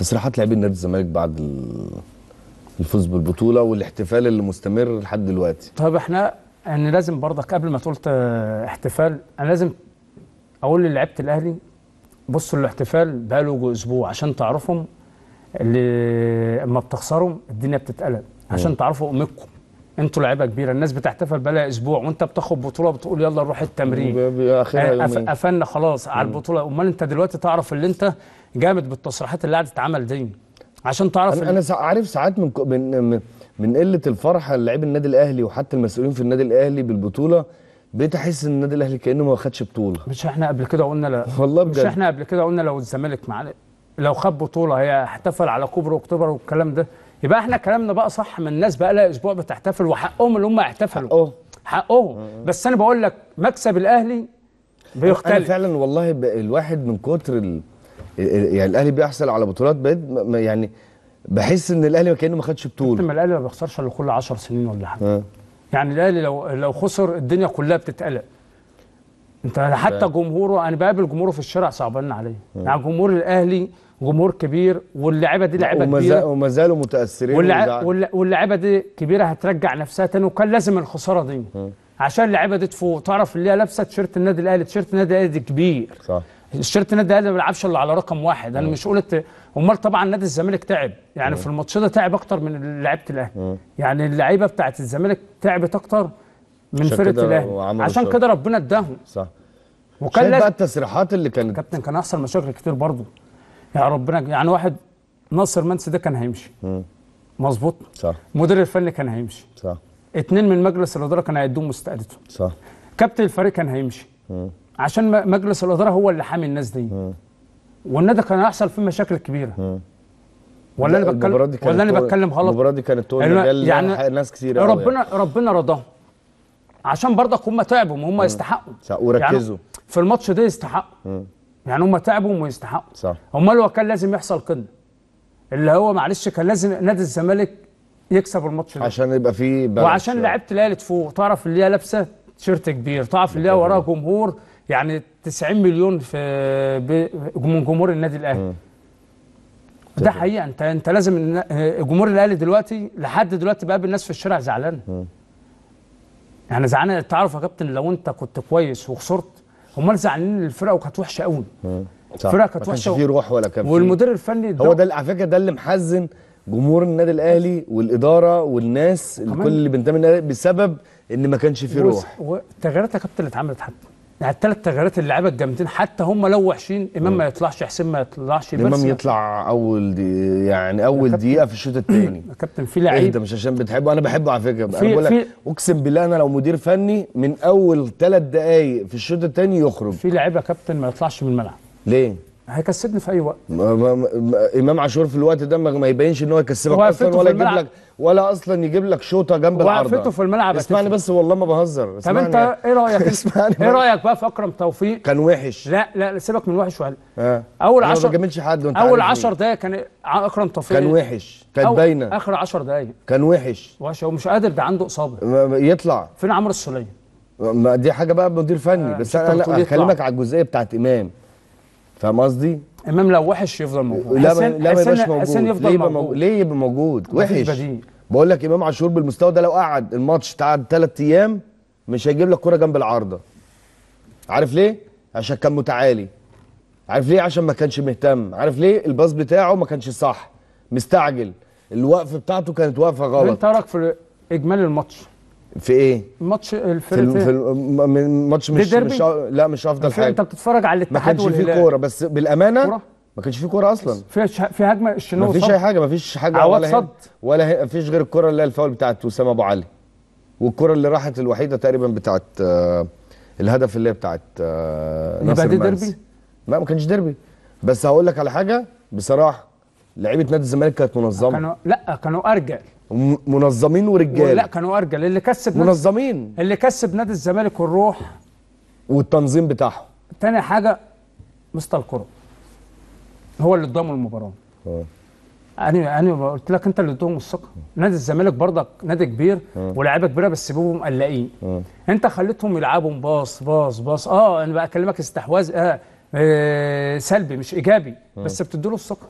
تصريحات لاعبين نادي الزمالك بعد الفوز بالبطوله والاحتفال اللي مستمر لحد دلوقتي طب احنا يعني لازم برضك قبل ما تقول احتفال انا لازم اقول للعبة الاهلي بصوا الاحتفال بقاله اسبوع عشان تعرفهم اللي اما بتخسروا الدنيا بتتقلب عشان تعرفوا قيمتكم انتوا لعيبه كبيره الناس بتحتفل بقالها اسبوع وانت بتاخد بطوله بتقول يلا نروح التمرين قفلنا آه، خلاص على البطوله امال انت دلوقتي تعرف اللي انت جامد بالتصريحات اللي قاعده تتعمل دي عشان تعرف انا, أنا عارف ساعات من من من قله الفرحه لعيب النادي الاهلي وحتى المسؤولين في النادي الاهلي بالبطوله بقيت احس ان النادي الاهلي كانه ما خدش بطوله مش احنا قبل كده قلنا لا والله بجد مش احنا قبل كده قلنا لو الزمالك معاه لو خد بطوله هي احتفل على كوبري اكتوبر والكلام ده يبقى احنا كلامنا بقى صح من الناس بقى لها اسبوع بتحتفل وحقهم اللي هم احتفلوا حقهم حقهم آه. بس انا بقول لك مكسب الاهلي بيختلف انا فعلا والله الواحد من كتر ال... يعني الاهلي بيحصل على بطولات بقيت يعني بحس ان الاهلي كانه ما خدش بطوله ما الاهلي ما بيخسرش الا كل 10 سنين ولا حاجه آه. يعني الاهلي لو لو خسر الدنيا كلها بتتقلق انت حتى جمهوره انا بقابل جمهوره في الشارع صعبان عليه آه. يعني جمهور الاهلي جمهور كبير واللعبة دي لعبة كبيره وما زالوا متاثرين واللعبة دي كبيره هترجع نفسها تاني وكان لازم الخساره دي م. عشان اللعبة دي تفوق تعرف اللي هي لابسه تيشيرت النادي الاهلي تيشيرت النادي الاهلي كبير صح تيشيرت النادي الاهلي ما بيلعبش الا على رقم واحد انا م. مش قلت امال طبعا نادي الزمالك تعب يعني م. في الماتش ده تعب اكتر من لعيبه الاهلي يعني اللعيبه بتاعه الزمالك تعبت اكتر من فرقه الاهلي عشان كده ربنا اداهم صح وكان بقى التصريحات اللي كانت كابتن كان هيحصل مشاكل كتير برضه يا ربنا يعني واحد ناصر منسي ده كان هيمشي مظبوط صح المدير الفني كان هيمشي صح اتنين من مجلس الاداره كان هيدوه مستقدته صح كابتن الفريق كان هيمشي م. عشان مجلس الاداره هو اللي حامي الناس دي والنادي كان هيحصل فيه مشاكل كبيره ولا انا بتكلم ولا انا بتكلم غلط المباراه دي كانت تقول يعني, يعني ناس كتير ربنا يعني. ربنا رضاهم عشان برضك هم تعبوا هم يستحقوا وركزوا يعني في الماتش ده يستحقوا يعني هم تعبوا ويستحقوا صح امال هو كان لازم يحصل كده اللي هو معلش كان لازم نادي الزمالك يكسب الماتش ده عشان يبقى فيه وعشان لعيبه الاهلي تفوق تعرف اللي هي لابسه تيشيرت كبير تعرف اللي هي وراها جمهور يعني 90 مليون في من جمهور النادي الاهلي ده حقيقه انت انت لازم جمهور الاهلي دلوقتي لحد دلوقتي بقابل الناس في الشارع زعلان يعني زعلان تعرف يا كابتن لو انت كنت كويس وخسرت هم زعلانين الفرقه وكانت وحشه قوي الفرقه كانت وحشه في روح ولا كان والمدير الفني هو ده على فكره ده اللي محزن جمهور النادي الاهلي والاداره والناس الكل اللي بينتمي للنادي بسبب ان ما كانش فيه روح والتغييرات يا كابتن اللي اتعملت حتى يعني الثلاث تغييرات اللعيبه الجامدين حتى هم لو وحشين امام ما يطلعش حسين ما يطلعش امام يعني. يطلع اول دي يعني اول دقيقه في الشوط الثاني يا كابتن في لعيب انت إيه مش عشان بتحبه انا بحبه على فكره انا بقول لك اقسم بالله انا لو مدير فني من اول ثلاث دقائق في الشوط الثاني يخرج في لعيب يا كابتن ما يطلعش من الملعب ليه؟ هيكسبني في اي وقت ما ما ما امام عاشور في الوقت ده ما يبينش ان هو يكسبك اصلا ولا يجيب لك ولا اصلا يجيب لك شوطه جنب العرضه وقفته في الملعب اسمعني بس والله ما بهزر طب انت ايه رايك اسمعني ايه رايك بقى في اكرم توفيق كان وحش لا لا سيبك من وحش وهل آه. اول 10 ما جاملش حد وانت اول 10 دقايق كان اكرم توفيق كان وحش كانت باينه اخر 10 دقايق كان وحش وحش ومش قادر ده عنده اصابه يطلع فين عمرو السوليه ما دي حاجه بقى مدير فني آه بس انا اكلمك على الجزئيه بتاعت امام فاهم قصدي؟ امام لو وحش يفضل موجود لا حسن لا ما يبقاش موجود حسن يفضل ليه موجود. موجود ليه يبقى موجود وحش بقول لك امام عاشور بالمستوى ده لو قعد الماتش قعد ثلاث ايام مش هيجيب لك كوره جنب العارضه عارف ليه عشان كان متعالي عارف ليه عشان ما كانش مهتم عارف ليه الباص بتاعه ما كانش صح مستعجل الوقف بتاعته كانت واقفه غلط انت رايك في اجمالي الماتش في ايه؟ ماتش الفرقه في, في الماتش مش مش لا مش افضل حاجه انت بتتفرج على الاتحاد ما كانش في كوره بس بالامانه كرة. ما كانش في كوره اصلا في في هجمه الشنو ما فيش اي حاجه ما فيش حاجه ولا صد ولا فيش غير الكوره اللي هي الفاول بتاعت وسام ابو علي والكوره اللي راحت الوحيده تقريبا بتاعت آه الهدف اللي هي بتاعت آه ناصر دي ديربي؟ لا ما كانش ديربي بس هقول لك على حاجه بصراحه لعيبه نادي الزمالك كانت منظمه كانوا لا كانوا ارجل منظمين ورجال لا كانوا ارجل اللي كسب منظمين اللي كسب نادي الزمالك والروح والتنظيم بتاعهم تاني حاجه مستر الكره هو اللي ضامن المباراه اه انا انا قلت لك انت اللي اداهم الثقه نادي الزمالك برضك نادي كبير آه. ولاعيبه كبيره بس بيبقوا مقلقين آه. انت خليتهم يلعبوا باص باص باص اه انا بكلمك استحواذ آه،, آه. سلبي مش ايجابي بس بتديله الثقه